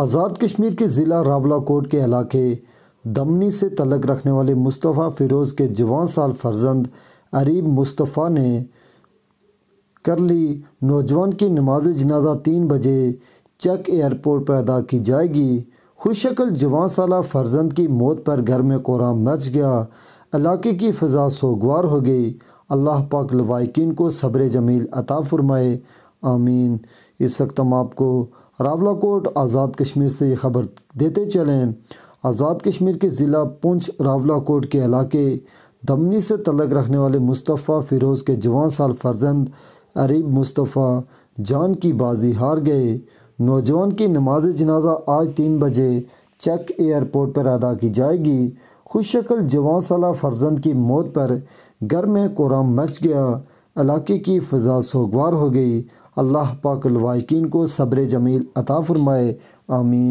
आज़ाद कश्मीर के ज़िला रावला कोट के इलाके दमनी से तलक रखने वाले मुस्तफ़ा फ़िरोज़ के जवान साल फर्जंद अरीब मुस्तफ़ा ने कर ली नौजवान की नमाज जनाजा तीन बजे चक एयरपोर्ट पर अदा की जाएगी खुशकल जवान साला फर्जंद की मौत पर घर में कोराम मच गया इलाके की फ़जा सोगवार हो गई अल्लाह पाक लवाकिन को सब्र जमील अता फ़रमाए आमीन इस वक्त हम आपको रावला कोट आज़ाद कश्मीर से ये खबर देते चलें आज़ाद कश्मीर के ज़िला पुंछ कोट के इलाके दमनी से तलक रखने वाले मुस्तफ़ा फ़िरोज़ के जवान साल फर्जंद अरीब मुस्तफ़ा जान की बाजी हार गए नौजवान की नमाज जनाजा आज तीन बजे चक एयरपोर्ट पर अदा की जाएगी खुशशक्ल जवान साल फर्जंद की मौत पर घर में कोराम मच गया इलाके की फ़जा सोगवार हो गई अल्लाह पाक वाकिन को सब्र जमील अता फ़रमाए आमीन